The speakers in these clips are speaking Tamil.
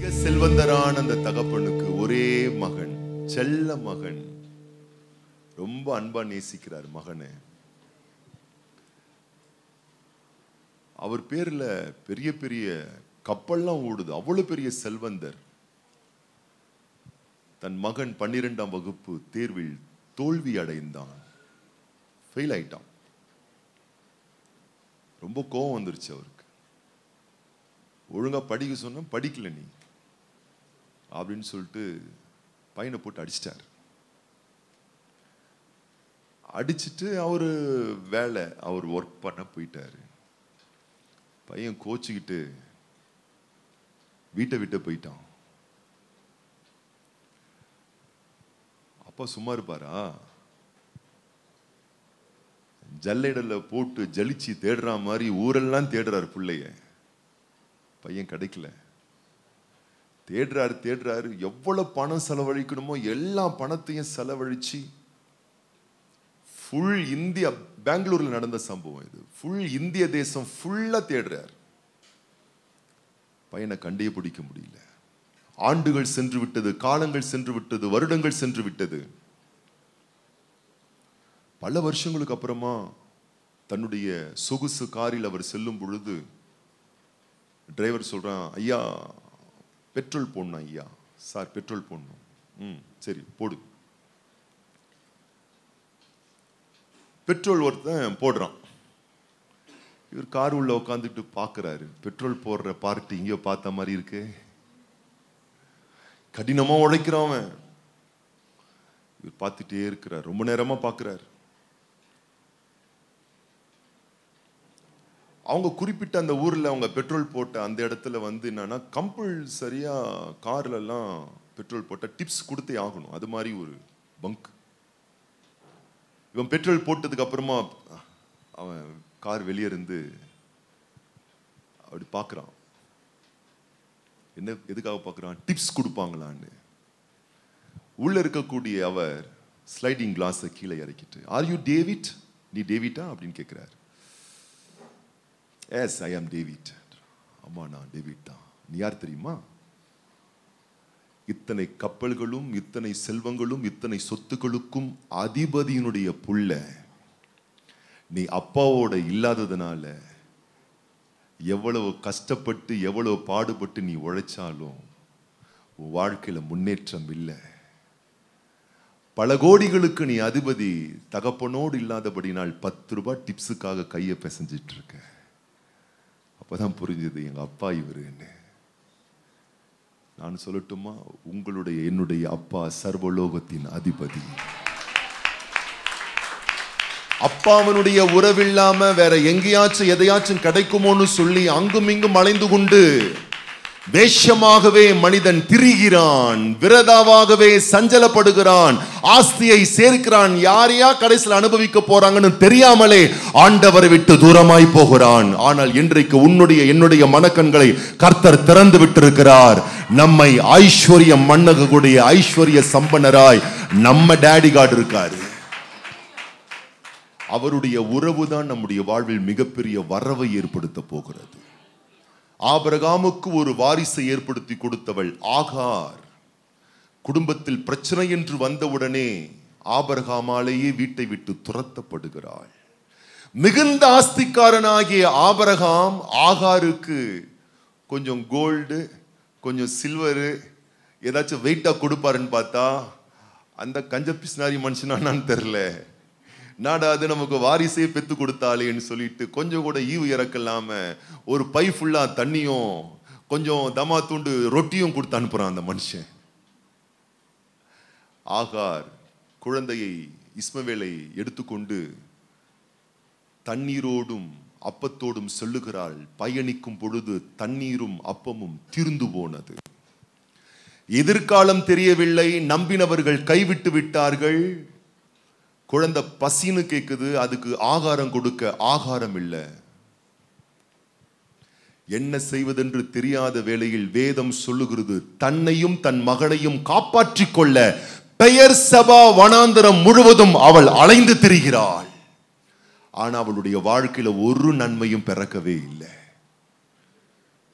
மிக செல்வந்தரான அந்த தகப்பனுக்கு ஒரே மகன் செல்ல மகன் ரொம்ப அன்பா நேசிக்கிறார் மகனு அவர் பேர்ல பெரிய பெரிய கப்பல்லாம் ஓடுது அவ்வளவு பெரிய செல்வந்தர் தன் மகன் பன்னிரெண்டாம் வகுப்பு தேர்வில் தோல்வி அடைந்தான் ஆயிட்டான் ரொம்ப கோபம் வந்துருச்சு அவருக்கு ஒழுங்கா படிக்க சொன்ன படிக்கல நீ அப்படின்னு சொல்லிட்டு பையனை போட்டு அடிச்சிட்டார் அடிச்சுட்டு அவர் வேலை அவர் ஒர்க் பண்ண போயிட்டார் பையன் கோச்சிக்கிட்டு வீட்டை விட்டு போயிட்டான் அப்பா சும்மா இருப்பாரா ஜல்லடல போட்டு ஜலிச்சு தேடுற மாதிரி ஊரெல்லாம் தேடுறாரு பிள்ளைய பையன் கிடைக்கல தேடுறாரு தேடுறாரு எவ்வளோ பணம் செலவழிக்கணுமோ எல்லா பணத்தையும் செலவழித்து ஃபுல் இந்தியா பெங்களூரில் நடந்த சம்பவம் இது ஃபுல் இந்திய தேசம் ஃபுல்லாக தேடுறார் பையனை கண்டே பிடிக்க முடியல ஆண்டுகள் சென்று விட்டது காலங்கள் சென்று விட்டது வருடங்கள் சென்று விட்டது பல வருஷங்களுக்கு அப்புறமா தன்னுடைய சொகுசு காரில் அவர் செல்லும் பொழுது டிரைவர் சொல்கிறான் ஐயா பெட்ரோல் போடணும் ஐயா சார் பெட்ரோல் போடணும் ம் சரி போடு பெட்ரோல் ஒருத்தன் போடுறான் இவர் கார் உள்ள உட்காந்துட்டு பார்க்குறாரு பெட்ரோல் போடுற பார்ட்டி இங்கேயோ பார்த்த மாதிரி இருக்கு கடினமாக உழைக்கிறவன் இவர் பார்த்துட்டே இருக்கிறார் ரொம்ப நேரமாக பார்க்குறாரு அவங்க குறிப்பிட்ட அந்த ஊரில் அவங்க பெட்ரோல் போட்ட அந்த இடத்துல வந்து என்னென்னா கம்பல்சரியாக கார்லலாம் பெட்ரோல் போட்டால் டிப்ஸ் கொடுத்தே ஆகணும் அது மாதிரி ஒரு பங்க் இவன் பெட்ரோல் போட்டதுக்கு அப்புறமா அவன் கார் வெளியே இருந்து அப்படி பார்க்குறான் என்ன எதுக்காக பார்க்குறான் டிப்ஸ் கொடுப்பாங்களான்னு உள்ளே இருக்கக்கூடிய அவர் ஸ்லைடிங் கிளாஸை கீழே இறக்கிட்டு ஆர் யூ டேவிட் நீ டேவிட்டா அப்படின்னு கேட்குறாரு எஸ் ஐ ஆம் டேவிட் ஆமாம் நான் டேவிட் தான் நீ யார் தெரியுமா இத்தனை கப்பல்களும் இத்தனை செல்வங்களும் இத்தனை சொத்துக்களுக்கும் அதிபதியினுடைய புள்ள நீ அப்பாவோட இல்லாததுனால எவ்வளவு கஷ்டப்பட்டு எவ்வளவு பாடுபட்டு நீ உழைச்சாலும் உன் வாழ்க்கையில் முன்னேற்றம் இல்லை பல கோடிகளுக்கு நீ அதிபதி தகப்பனோடு இல்லாதபடினால் பத்து ரூபாய் டிப்ஸுக்காக கையை பிசைஞ்சிட்டு இருக்க அப்போ தான் புரிஞ்சுது எங்கள் அப்பா இவருன்னு நான் சொல்லட்டுமா உங்களுடைய என்னுடைய அப்பா சர்வலோகத்தின் அதிபதி அப்பாவனுடைய உறவில்லாம வேற எங்கேயாச்சும் எதையாச்சும் கிடைக்குமோன்னு சொல்லி அங்கும் இங்கும் அலைந்து கொண்டு வேஷமாகவே மனிதன் திரிகிறான் விரதாவாகவே சஞ்சலப்படுகிறான் ஆஸ்தியை சேர்க்கிறான் யாரையா கடைசியில் அனுபவிக்க போறாங்கன்னு தெரியாமலே ஆண்டவரை விட்டு தூரமாய் போகிறான் ஆனால் இன்றைக்கு உன்னுடைய என்னுடைய மனக்கண்களை கர்த்தர் திறந்து விட்டிருக்கிறார் நம்மை ஐஸ்வர்ய மன்னகக்கூடிய ஐஸ்வர்ய சம்பனராய் நம்ம டேடி கார்டு இருக்காரு அவருடைய உறவு தான் நம்முடைய வாழ்வில் மிகப்பெரிய வரவை ஏற்படுத்த போகிறது ஆபரகாமுக்கு ஒரு வாரிசை ஏற்படுத்தி கொடுத்தவள் ஆகார் குடும்பத்தில் பிரச்சனை என்று வந்தவுடனே ஆபரகாமாலேயே வீட்டை விட்டு துரத்தப்படுகிறாள் மிகுந்த ஆஸ்திக்காரனாகிய ஆபரகாம் ஆகாருக்கு கொஞ்சம் கோல்டு கொஞ்சம் சில்வரு ஏதாச்சும் வெயிட்டாக கொடுப்பாருன்னு பார்த்தா அந்த கஞ்ச பிஸ்னாரி மனுஷனானான்னு தெரில நாடாது நமக்கு வாரிசே பெத்து கொடுத்தாலேன்னு சொல்லிட்டு கொஞ்சம் கூட ஈவு இறக்கலாம ஒரு பை ஃபுல்லாக தண்ணியும் கொஞ்சம் தமா தூண்டு ரொட்டியும் கொடுத்து அனுப்புகிறான் அந்த மனுஷன் ஆகார் குழந்தையை இஸ்மவேலை எடுத்துக்கொண்டு தண்ணீரோடும் அப்பத்தோடும் சொல்லுகிறாள் பயணிக்கும் பொழுது தண்ணீரும் அப்பமும் தீர்ந்து போனது எதிர்காலம் தெரியவில்லை நம்பினவர்கள் கைவிட்டு விட்டார்கள் குழந்தை பசின்னு கேட்குது அதுக்கு ஆகாரம் கொடுக்க ஆகாரம் இல்லை என்ன செய்வதென்று தெரியாத வேளையில் வேதம் சொல்லுகிறது தன்னையும் தன் மகளையும் காப்பாற்றிக் கொள்ள பெயர் சபா வனாந்தரம் முழுவதும் அவள் அலைந்து திரிகிறாள் ஆனால் அவளுடைய வாழ்க்கையில ஒரு நன்மையும் பிறக்கவே இல்லை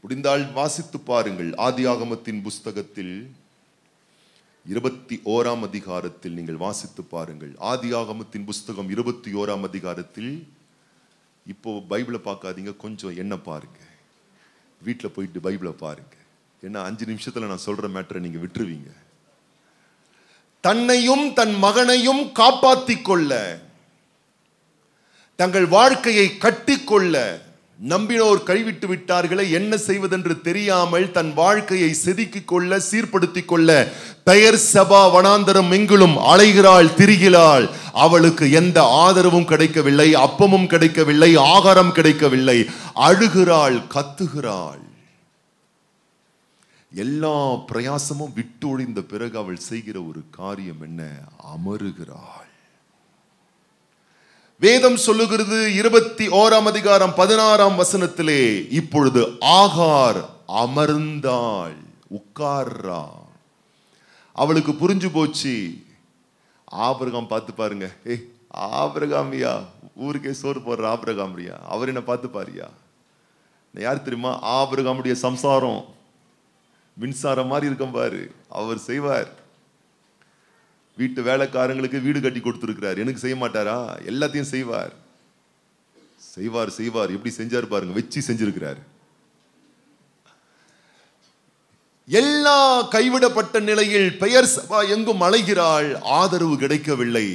முடிந்தால் வாசித்து பாருங்கள் ஆதி ஆகமத்தின் புஸ்தகத்தில் இருபத்தி ஓராம் அதிகாரத்தில் நீங்கள் வாசித்து பாருங்கள் ஆதி ஆகமத்தின் புஸ்தகம் இருபத்தி ஓராம் அதிகாரத்தில் இப்போ பைபிளை பார்க்காதீங்க கொஞ்சம் என்ன பாருங்க வீட்டில் போயிட்டு பைபிளை பாருங்க ஏன்னா அஞ்சு நிமிஷத்தில் நான் சொல்கிற மேட்டரை நீங்கள் விட்டுருவீங்க தன்னையும் தன் மகனையும் காப்பாற்றி கொள்ள தங்கள் வாழ்க்கையை கட்டிக்கொள்ள நம்பினோர் கைவிட்டு விட்டார்களே என்ன செய்வதென்று தெரியாமல் தன் வாழ்க்கையை செதுக்கிக் கொள்ள சீர்படுத்திக் கொள்ள பெயர் சபா வனாந்தரம் எங்கிலும் அலைகிறாள் திரிகிறாள் அவளுக்கு எந்த ஆதரவும் கிடைக்கவில்லை அப்பமும் கிடைக்கவில்லை ஆகாரம் கிடைக்கவில்லை அழுகிறாள் கத்துகிறாள் எல்லா பிரயாசமும் விட்டொழிந்த பிறகு அவள் செய்கிற ஒரு காரியம் என்ன அமருகிறாள் வேதம் சொல்லுகிறது இருபத்தி ஓராம் அதிகாரம் பதினாறாம் வசனத்திலே இப்பொழுது ஆகார் அமர்ந்தாள் உட்கார்றா அவளுக்கு புரிஞ்சு போச்சு ஆபிரகாம் பார்த்து பாருங்க ஏய் ஆபிரகாமியா ஊருக்கே சோறு போடுற ஆபிரகாம்ரியா அவர் என்ன பார்த்து பாரியா யார் தெரியுமா ஆபிரகாமுடைய சம்சாரம் மின்சாரம் மாதிரி இருக்கும் பாரு அவர் செய்வார் வீட்டு வேலைக்காரங்களுக்கு வீடு கட்டி கொடுத்துருக்கிறார் எனக்கு செய்ய மாட்டாரா எல்லாத்தையும் செய்வார் செய்வார் செய்வார் எப்படி செஞ்சார் பாருங்க வச்சு செஞ்சிருக்கிறார் எல்லா கைவிடப்பட்ட நிலையில் பெயர் சபா எங்கும் அலைகிறாள் ஆதரவு கிடைக்கவில்லை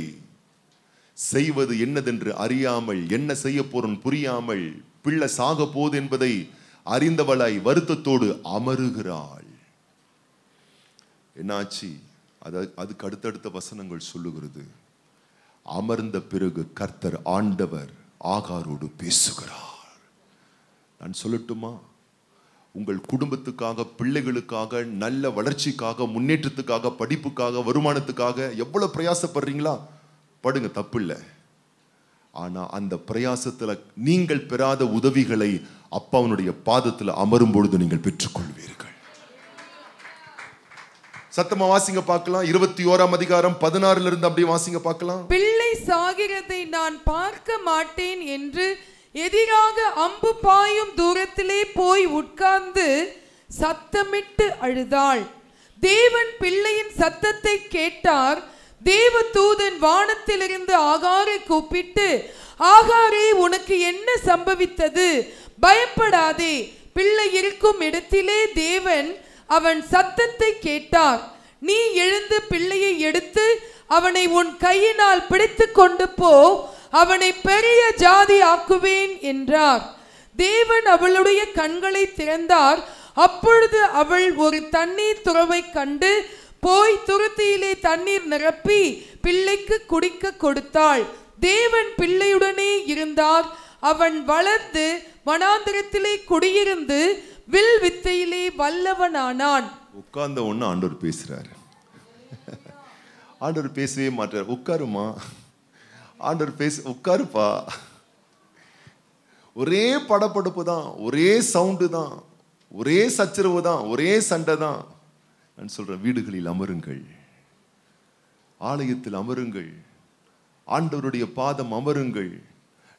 செய்வது என்னதென்று அறியாமல் என்ன செய்ய போறோம் புரியாமல் பிள்ளை சாக போது என்பதை அறிந்தவளாய் வருத்தத்தோடு அமருகிறாள் என்னாச்சு அதுக்கு அடுத்தடுத்த வசனங்கள் சொல்லுகிறது அமர்ந்த பிறகு கர்த்தர் ஆண்டவர் ஆகாரோடு பேசுகிறார் நான் சொல்லட்டுமா உங்கள் குடும்பத்துக்காக பிள்ளைகளுக்காக நல்ல வளர்ச்சிக்காக முன்னேற்றத்துக்காக படிப்புக்காக வருமானத்துக்காக எவ்வளோ பிரயாசப்படுறீங்களா படுங்க தப்பு இல்லை ஆனால் அந்த பிரயாசத்தில் நீங்கள் பெறாத உதவிகளை அப்பாவுடைய பாதத்தில் அமரும் பொழுது நீங்கள் பெற்றுக்கொள்வீர்கள் சத்தமா வாசிங்க பார்க்கலாம் இருபத்தி ஓராம் அதிகாரம் பதினாறுல இருந்து அப்படியே வாசிங்க பார்க்கலாம் பிள்ளை சாகிறதை நான் பார்க்க மாட்டேன் என்று எதிராக அம்பு பாயும் தூரத்திலே போய் உட்கார்ந்து சத்தமிட்டு அழுதாள் தேவன் பிள்ளையின் சத்தத்தை கேட்டார் தேவ தூதன் வானத்திலிருந்து ஆகாரை கூப்பிட்டு ஆகாரே உனக்கு என்ன சம்பவித்தது பயப்படாதே பிள்ளை இருக்கும் இடத்திலே தேவன் அவன் சத்தத்தை கேட்டார் நீ எழுந்து பிள்ளையை எடுத்து அவனை உன் கையினால் பிடித்து கொண்டு போ அவனை பெரிய ஜாதி ஆக்குவேன் என்றார் தேவன் அவளுடைய கண்களை திறந்தார் அப்பொழுது அவள் ஒரு தண்ணீர் துறவை கண்டு போய் துருத்தியிலே தண்ணீர் நிரப்பி பிள்ளைக்கு குடிக்க கொடுத்தாள் தேவன் பிள்ளையுடனே இருந்தார் அவன் வளர்ந்து வனாந்திரத்திலே குடியிருந்து வில் வித்தையிலே வல்லவனானான் உட்கார்ந்த ஒண்ணு ஆண்டவர் பேசுகிறாரு ஆண்டவர் பேசவே மாட்டார் உட்காருமா ஆண்டவர் பேச உட்காருப்பா ஒரே படப்படுப்பு தான் ஒரே சவுண்டு தான் ஒரே சச்சரவு தான் ஒரே சண்டை தான் நான் சொல்கிறேன் வீடுகளில் அமருங்கள் ஆலயத்தில் அமருங்கள் ஆண்டவருடைய பாதம் அமருங்கள்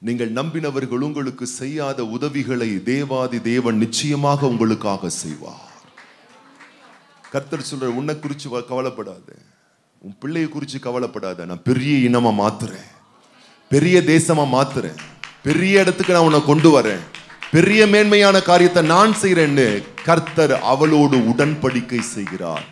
நீங்கள் நம்பினவர்கள் உங்களுக்கு செய்யாத உதவிகளை தேவாதி தேவன் நிச்சயமாக உங்களுக்காக செய்வார் கர்த்தர் சொல்ற உன்னை குறிச்சு கவலைப்படாத உன் பிள்ளையை குறிச்சு கவலைப்படாத நான் பெரிய இனமா மாத்துறேன் பெரிய தேசமா மாத்துறேன் பெரிய இடத்துக்கு நான் உன்னை கொண்டு வரேன் பெரிய மேன்மையான காரியத்தை நான் செய்கிறேன்னு கர்த்தர் அவளோடு உடன்படிக்கை செய்கிறார்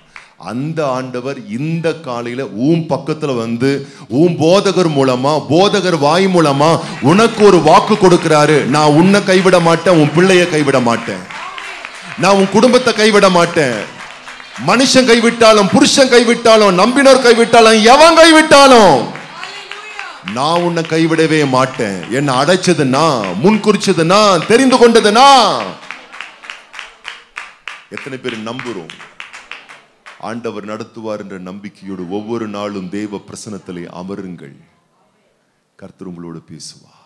அந்த ஆண்டவர் இந்த காலையில் ஊம் பக்கத்தில் வந்து ஊம் போதகர் மூலமா போதகர் வாய் மூலமா உனக்கு ஒரு வாக்கு கொடுக்கிறாரு நான் உன்னை கைவிட மாட்டேன் உன் பிள்ளைய கைவிட மாட்டேன் நான் உன் குடும்பத்தை கைவிட மாட்டேன் மனுஷன் கைவிட்டாலும் புருஷன் கைவிட்டாலும் நம்பினோர் கைவிட்டாலும் எவன் கைவிட்டாலும் நான் உன்னை கைவிடவே மாட்டேன் என்னை அடைச்சதுன்னா முன்குறிச்சதுன்னா தெரிந்து கொண்டதுன்னா எத்தனை பேர் நம்புறோம் ஆண்டவர் நடத்துவார் என்ற நம்பிக்கையோடு ஒவ்வொரு நாளும் தேவ பிரசனத்திலே அமருங்கள் கர்த்தர் உங்களோடு பேசுவார்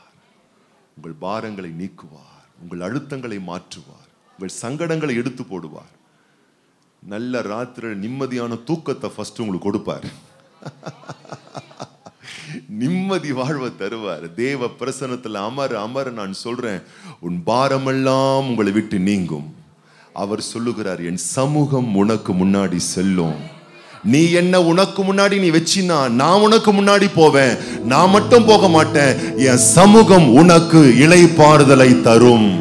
உங்கள் பாரங்களை நீக்குவார் உங்கள் அழுத்தங்களை மாற்றுவார் உங்கள் சங்கடங்களை எடுத்து போடுவார் நல்ல ராத்திரி நிம்மதியான தூக்கத்தை ஃபர்ஸ்ட் உங்களுக்கு கொடுப்பார் நிம்மதி வாழ்வை தருவார் தேவ பிரசனத்தில் அமர் அமர் நான் சொல்றேன் உன் பாரமெல்லாம் உங்களை விட்டு நீங்கும் அவர் சொல்லுகிறார் என் சமூகம் உனக்கு முன்னாடி செல்லும் நீ என்ன உனக்கு முன்னாடி நீ வச்சினா நான் உனக்கு முன்னாடி போவேன் நான் மட்டும் போக மாட்டேன் என் சமூகம் உனக்கு பாறுதலை தரும்